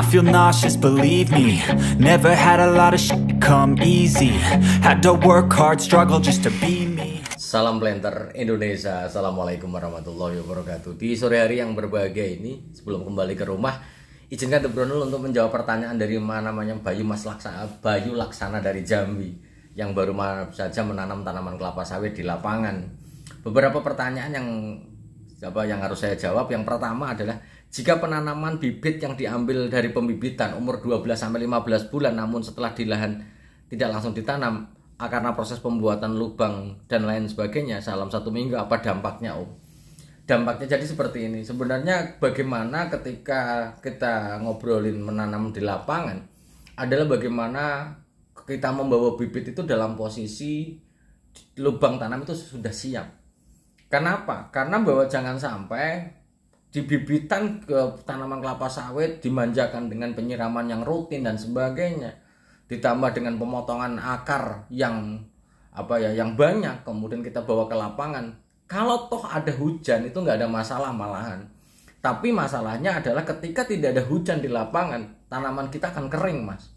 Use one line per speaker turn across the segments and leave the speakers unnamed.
I feel nauseous, believe me Never had a lot of shit come easy Had to work hard, struggle just to be me Salam Blender Indonesia Assalamualaikum warahmatullahi wabarakatuh Di sore hari yang berbahagia ini Sebelum kembali ke rumah Izinkan The Brunel untuk menjawab pertanyaan dari mana namanya Bayu Mas Laksana Bayu Laksana dari Jambi Yang baru saja menanam tanaman kelapa sawit di lapangan Beberapa pertanyaan yang apa yang harus saya jawab yang pertama adalah jika penanaman bibit yang diambil dari pembibitan umur 12 15 bulan namun setelah di lahan tidak langsung ditanam ah, karena proses pembuatan lubang dan lain sebagainya dalam satu minggu apa dampaknya Om? Dampaknya jadi seperti ini. Sebenarnya bagaimana ketika kita ngobrolin menanam di lapangan adalah bagaimana kita membawa bibit itu dalam posisi lubang tanam itu sudah siap. Kenapa? Karena bahwa jangan sampai dibibitan ke tanaman kelapa sawit dimanjakan dengan penyiraman yang rutin dan sebagainya ditambah dengan pemotongan akar yang apa ya yang banyak kemudian kita bawa ke lapangan kalau toh ada hujan itu nggak ada masalah malahan tapi masalahnya adalah ketika tidak ada hujan di lapangan tanaman kita akan kering mas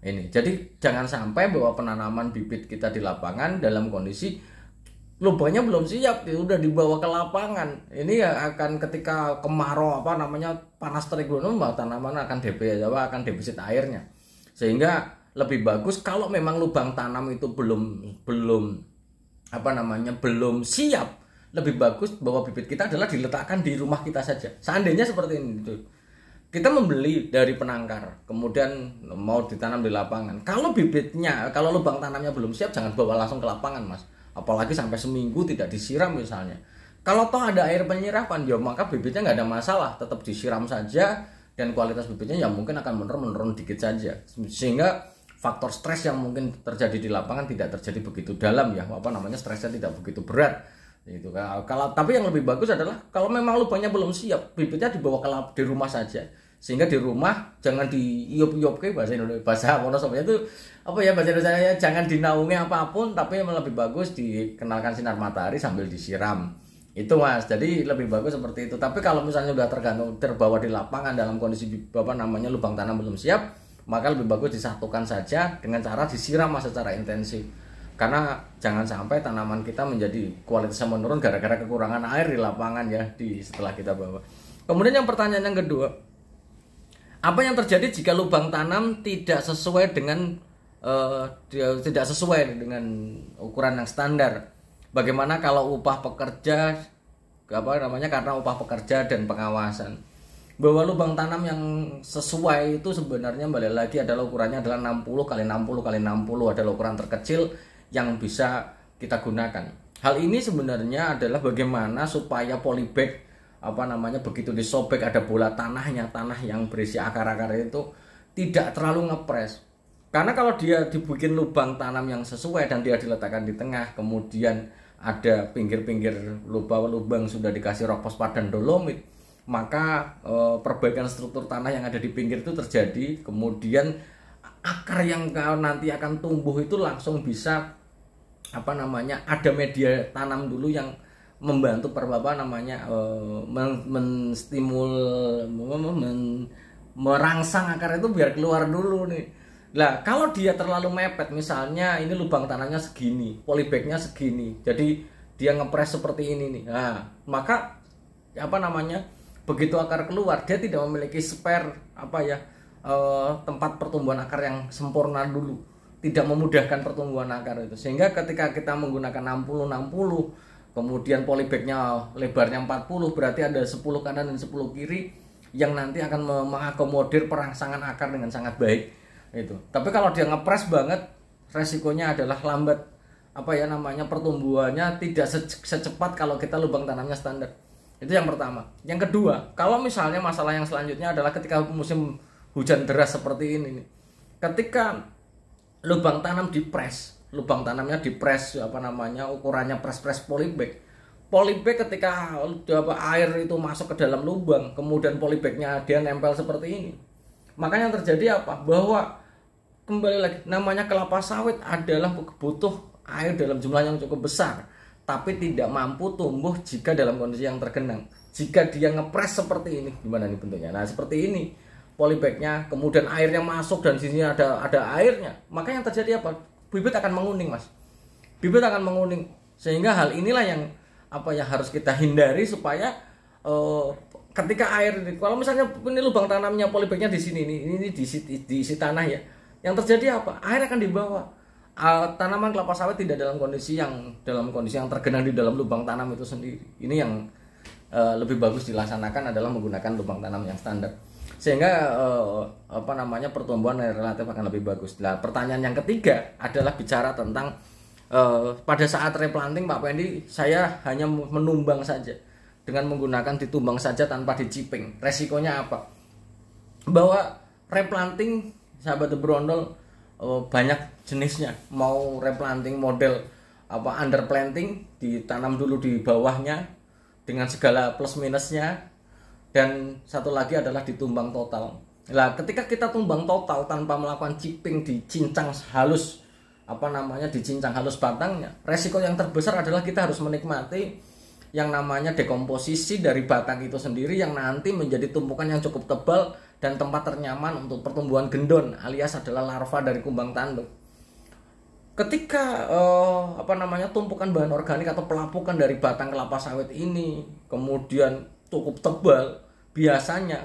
ini jadi jangan sampai bawa penanaman bibit kita di lapangan dalam kondisi lubangnya belum siap ya udah dibawa ke lapangan ini ya akan ketika kemarau apa namanya panas terik gunung mbak tanaman akan DP apa akan defisit airnya sehingga lebih bagus kalau memang lubang tanam itu belum belum apa namanya belum siap lebih bagus bahwa bibit kita adalah diletakkan di rumah kita saja seandainya seperti ini itu kita membeli dari penangkar, kemudian mau ditanam di lapangan. Kalau bibitnya, kalau lubang tanamnya belum siap, jangan bawa langsung ke lapangan, Mas apalagi sampai seminggu tidak disiram misalnya kalau toh ada air penyiraman ya maka bibitnya nggak ada masalah tetap disiram saja dan kualitas bibitnya ya mungkin akan menurun-menurun dikit saja sehingga faktor stres yang mungkin terjadi di lapangan tidak terjadi begitu dalam ya apa namanya stresnya tidak begitu berat itu kalau tapi yang lebih bagus adalah kalau memang lubangnya belum siap bibitnya dibawa ke di rumah saja sehingga di rumah jangan diiup-iup ke bahasa Indonesia bahasa Wonosobo itu apa ya bahasa Indonesia ya jangan dinaungi apapun tapi yang lebih bagus dikenalkan sinar matahari sambil disiram itu mas jadi lebih bagus seperti itu tapi kalau misalnya sudah tergantung terbawa di lapangan dalam kondisi apa namanya lubang tanam belum siap maka lebih bagus disatukan saja dengan cara disiram mas secara intensif karena jangan sampai tanaman kita menjadi kualitasnya menurun gara-gara kekurangan air di lapangan ya di setelah kita bawa kemudian yang pertanyaan yang kedua apa yang terjadi jika lubang tanam tidak sesuai dengan uh, tidak sesuai dengan ukuran yang standar? Bagaimana kalau upah pekerja apa namanya karena upah pekerja dan pengawasan? Bahwa lubang tanam yang sesuai itu sebenarnya balik lagi adalah ukurannya adalah 60 kali 60 kali 60 adalah ukuran terkecil yang bisa kita gunakan. Hal ini sebenarnya adalah bagaimana supaya polybag apa namanya begitu disobek ada bola tanahnya tanah yang berisi akar-akar itu tidak terlalu ngepres karena kalau dia dibikin lubang tanam yang sesuai dan dia diletakkan di tengah kemudian ada pinggir-pinggir lubang-lubang sudah dikasih rokok padan dolomit maka e, perbaikan struktur tanah yang ada di pinggir itu terjadi kemudian akar yang nanti akan tumbuh itu langsung bisa apa namanya ada media tanam dulu yang membantu perbapa namanya uh, men menstimul men merangsang akar itu biar keluar dulu nih. Lah, kalau dia terlalu mepet misalnya ini lubang tanahnya segini, polybagnya segini. Jadi dia ngepres seperti ini nih. Nah, maka apa namanya? Begitu akar keluar, dia tidak memiliki spare apa ya? Eh, tempat pertumbuhan akar yang sempurna dulu. Tidak memudahkan pertumbuhan akar itu. Sehingga ketika kita menggunakan 60 60 kemudian polybagnya lebarnya 40 berarti ada 10 kanan dan 10 kiri yang nanti akan mengakomodir perangsangan akar dengan sangat baik itu tapi kalau dia ngepres banget resikonya adalah lambat apa ya namanya pertumbuhannya tidak secepat kalau kita lubang tanamnya standar itu yang pertama yang kedua kalau misalnya masalah yang selanjutnya adalah ketika musim hujan deras seperti ini ketika lubang tanam dipres lubang tanamnya di press apa namanya ukurannya press press polybag polybag ketika apa air itu masuk ke dalam lubang kemudian polybagnya dia nempel seperti ini makanya terjadi apa bahwa kembali lagi namanya kelapa sawit adalah butuh air dalam jumlah yang cukup besar tapi tidak mampu tumbuh jika dalam kondisi yang tergenang jika dia ngepres seperti ini gimana nih bentuknya nah seperti ini polybagnya kemudian airnya masuk dan sini ada ada airnya maka yang terjadi apa bibit akan menguning mas bibit akan menguning sehingga hal inilah yang apa yang harus kita hindari supaya uh, ketika air kalau misalnya ini lubang tanamnya polybagnya di sini ini ini diisi, diisi tanah ya yang terjadi apa air akan dibawa uh, tanaman kelapa sawit tidak dalam kondisi yang dalam kondisi yang tergenang di dalam lubang tanam itu sendiri ini yang uh, lebih bagus dilaksanakan adalah menggunakan lubang tanam yang standar sehingga eh, apa namanya pertumbuhan relatif akan lebih bagus. Nah, pertanyaan yang ketiga adalah bicara tentang eh, pada saat replanting Pak Pendi saya hanya menumbang saja dengan menggunakan ditumbang saja tanpa diciping. Resikonya apa? Bahwa replanting sahabat berondol eh, banyak jenisnya. Mau replanting model apa underplanting ditanam dulu di bawahnya dengan segala plus minusnya dan satu lagi adalah ditumbang total Nah, ketika kita tumbang total tanpa melakukan chipping di cincang halus apa namanya di cincang halus batangnya, resiko yang terbesar adalah kita harus menikmati yang namanya dekomposisi dari batang itu sendiri yang nanti menjadi tumpukan yang cukup tebal dan tempat ternyaman untuk pertumbuhan gendon alias adalah larva dari kumbang tanduk. Ketika eh, apa namanya tumpukan bahan organik atau pelapukan dari batang kelapa sawit ini kemudian cukup tebal biasanya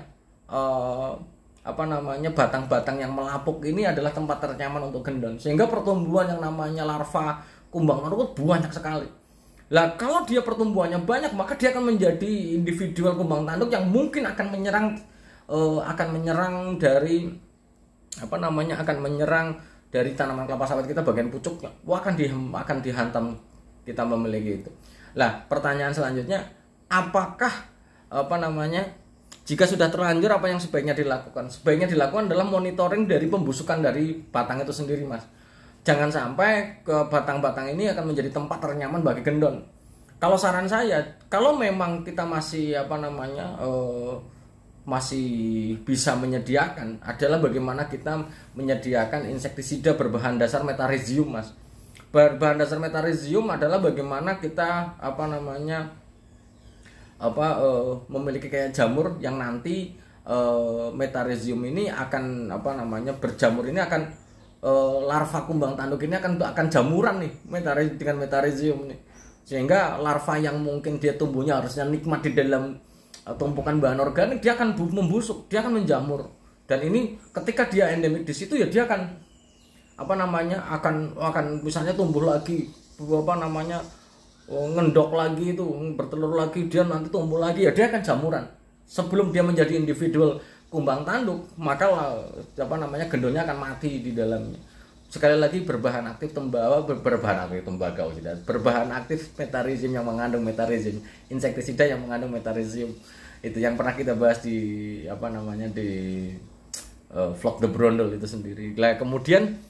uh, apa namanya batang-batang yang melapuk ini adalah tempat ternyaman untuk gendon sehingga pertumbuhan yang namanya larva kumbang larut banyak sekali lah kalau dia pertumbuhannya banyak maka dia akan menjadi individual kumbang tanduk yang mungkin akan menyerang uh, akan menyerang dari apa namanya akan menyerang dari tanaman kelapa sawit kita bagian pucuknya wah akan di, akan dihantam kita memiliki itu lah pertanyaan selanjutnya apakah apa namanya jika sudah terlanjur apa yang sebaiknya dilakukan? Sebaiknya dilakukan adalah monitoring dari pembusukan dari batang itu sendiri, Mas. Jangan sampai ke batang-batang ini akan menjadi tempat ternyaman bagi gendon. Kalau saran saya, kalau memang kita masih apa namanya uh, masih bisa menyediakan adalah bagaimana kita menyediakan insektisida berbahan dasar metarizium mas berbahan dasar metarizium adalah bagaimana kita apa namanya apa uh, memiliki kayak jamur yang nanti uh, metarizium ini akan apa namanya berjamur ini akan uh, larva kumbang tanduk ini akan akan jamuran nih metarezium dengan metarizium nih sehingga larva yang mungkin dia tumbuhnya harusnya nikmat di dalam uh, tumpukan bahan organik dia akan membusuk dia akan menjamur dan ini ketika dia endemik di situ ya dia akan apa namanya akan akan misalnya tumbuh lagi apa namanya Oh, ngendok lagi itu bertelur lagi dia nanti tumbuh lagi ya dia akan jamuran sebelum dia menjadi individual kumbang tanduk maka apa namanya gendonya akan mati di dalamnya sekali lagi berbahan aktif tembawa ber berbahan aktif tembakau oh, tidak berbahan aktif metarizim yang mengandung metarizim insektisida yang mengandung metarizim itu yang pernah kita bahas di apa namanya di uh, vlog the brondel itu sendiri nah, kemudian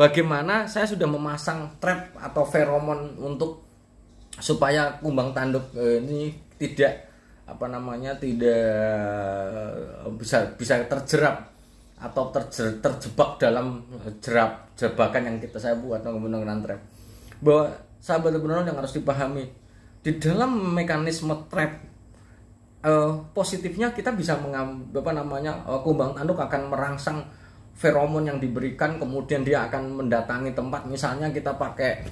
bagaimana saya sudah memasang trap atau feromon untuk supaya kumbang tanduk eh, ini tidak apa namanya tidak eh, bisa bisa terjerap atau terjer, terjebak dalam eh, jerap jebakan yang kita saya buat menggunakan trap bahwa sahabat benar yang harus dipahami di dalam mekanisme trap eh, positifnya kita bisa mengambil apa namanya kumbang tanduk akan merangsang feromon yang diberikan kemudian dia akan mendatangi tempat misalnya kita pakai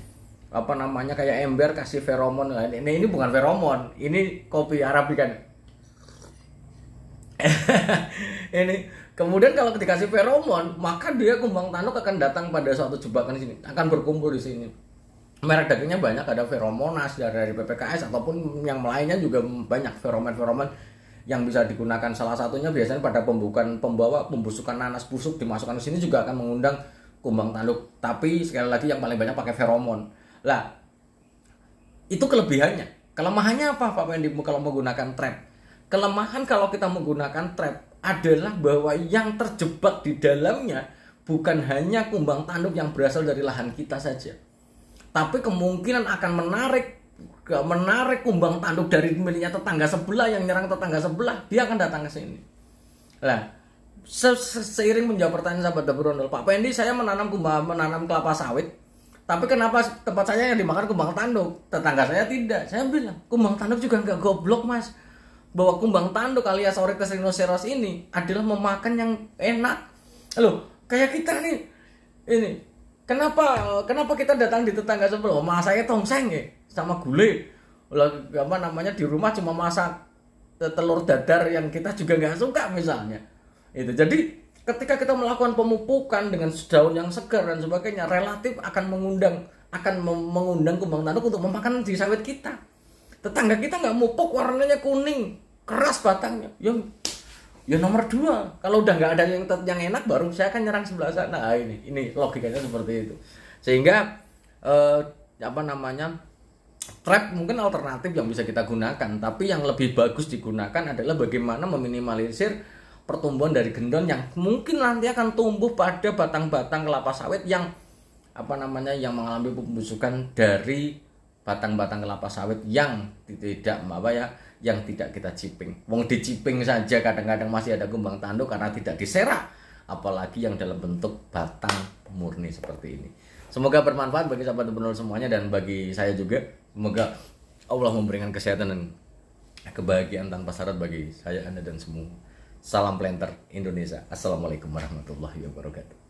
apa namanya kayak ember kasih feromon lah ini, ini bukan feromon ini kopi arabikan ini kemudian kalau dikasih feromon maka dia kumbang tanduk akan datang pada suatu jebakan di sini akan berkumpul di sini merek dagingnya banyak ada feromonas dari PPKS ataupun yang lainnya juga banyak feromon-feromon yang bisa digunakan salah satunya biasanya pada pembukaan pembawa pembusukan nanas busuk dimasukkan di sini juga akan mengundang kumbang tanduk tapi sekali lagi yang paling banyak pakai feromon lah, itu kelebihannya. Kelemahannya apa Pak Wendy kalau menggunakan trap? Kelemahan kalau kita menggunakan trap adalah bahwa yang terjebak di dalamnya bukan hanya kumbang tanduk yang berasal dari lahan kita saja. Tapi kemungkinan akan menarik menarik kumbang tanduk dari miliknya tetangga sebelah yang nyerang tetangga sebelah, dia akan datang ke sini. Lah, se seiring menjawab pertanyaan sahabat Dabrondol, Pak Pendi saya menanam kumbang menanam kelapa sawit tapi kenapa tempat saya yang dimakan kumbang tanduk, tetangga saya tidak? Saya bilang, kumbang tanduk juga nggak goblok mas. Bahwa kumbang tanduk alias Oryx rhinoceros ini adalah memakan yang enak. Loh, kayak kita nih, ini. Kenapa kenapa kita datang di tetangga sebelah? Masaknya tongseng ya, sama gulai. Lah, apa namanya di rumah cuma masak eh, telur dadar yang kita juga nggak suka misalnya. Itu jadi ketika kita melakukan pemupukan dengan daun yang segar dan sebagainya relatif akan mengundang akan mengundang kumbang tanduk untuk memakan di sawit kita tetangga kita nggak mupuk warnanya kuning keras batangnya yang ya nomor dua kalau udah nggak ada yang yang enak baru saya akan nyerang sebelah sana nah, ini ini logikanya seperti itu sehingga eh, apa namanya trap mungkin alternatif yang bisa kita gunakan tapi yang lebih bagus digunakan adalah bagaimana meminimalisir pertumbuhan dari gendon yang mungkin nanti akan tumbuh pada batang-batang kelapa sawit yang apa namanya yang mengalami pembusukan dari batang-batang kelapa sawit yang tidak apa ya yang tidak kita ciping. Wong diciping saja kadang-kadang masih ada kumbang tanduk karena tidak diserak, apalagi yang dalam bentuk batang murni seperti ini. Semoga bermanfaat bagi sahabat gubernur semuanya dan bagi saya juga. Semoga Allah memberikan kesehatan dan kebahagiaan tanpa syarat bagi saya, Anda dan semua. Salam Planter Indonesia. Assalamualaikum warahmatullahi wabarakatuh.